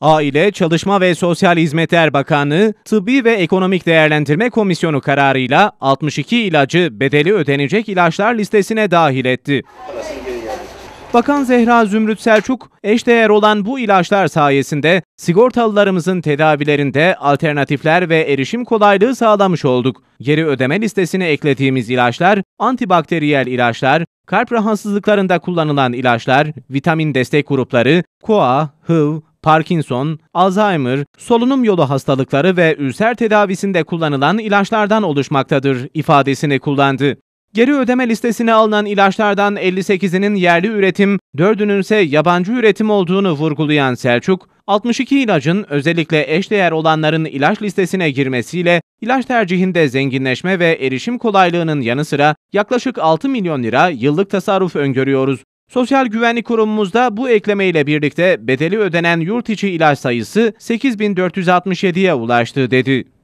Aile, Çalışma ve Sosyal Hizmetler Bakanlığı, Tıbbi ve Ekonomik Değerlendirme Komisyonu kararıyla 62 ilacı bedeli ödenecek ilaçlar listesine dahil etti. Bakan Zehra Zümrüt Selçuk, eşdeğer olan bu ilaçlar sayesinde sigortalılarımızın tedavilerinde alternatifler ve erişim kolaylığı sağlamış olduk. Geri ödeme listesine eklediğimiz ilaçlar, antibakteriyel ilaçlar, kalp rahatsızlıklarında kullanılan ilaçlar, vitamin destek grupları, KOA, HIV, Parkinson, Alzheimer, solunum yolu hastalıkları ve ülser tedavisinde kullanılan ilaçlardan oluşmaktadır ifadesini kullandı. Geri ödeme listesine alınan ilaçlardan 58'inin yerli üretim, 4'ünün ise yabancı üretim olduğunu vurgulayan Selçuk, 62 ilacın özellikle eşdeğer olanların ilaç listesine girmesiyle ilaç tercihinde zenginleşme ve erişim kolaylığının yanı sıra yaklaşık 6 milyon lira yıllık tasarruf öngörüyoruz. Sosyal Güvenlik Kurumumuzda bu ekleme ile birlikte bedeli ödenen yurt içi ilaç sayısı 8467'ye ulaştı dedi.